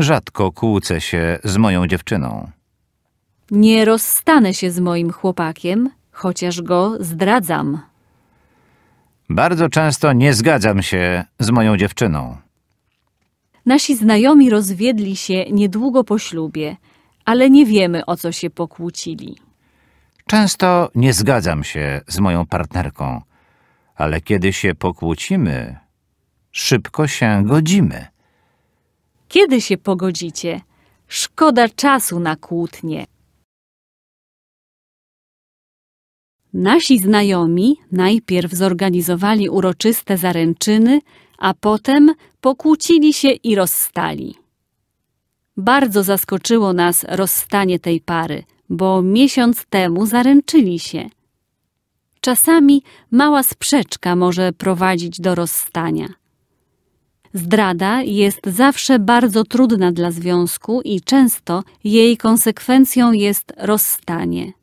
Rzadko kłócę się z moją dziewczyną. Nie rozstanę się z moim chłopakiem, chociaż go zdradzam. Bardzo często nie zgadzam się z moją dziewczyną. Nasi znajomi rozwiedli się niedługo po ślubie, ale nie wiemy o co się pokłócili. Często nie zgadzam się z moją partnerką, ale kiedy się pokłócimy, szybko się godzimy. Kiedy się pogodzicie? Szkoda czasu na kłótnie. Nasi znajomi najpierw zorganizowali uroczyste zaręczyny, a potem pokłócili się i rozstali. Bardzo zaskoczyło nas rozstanie tej pary, bo miesiąc temu zaręczyli się. Czasami mała sprzeczka może prowadzić do rozstania. Zdrada jest zawsze bardzo trudna dla związku i często jej konsekwencją jest rozstanie.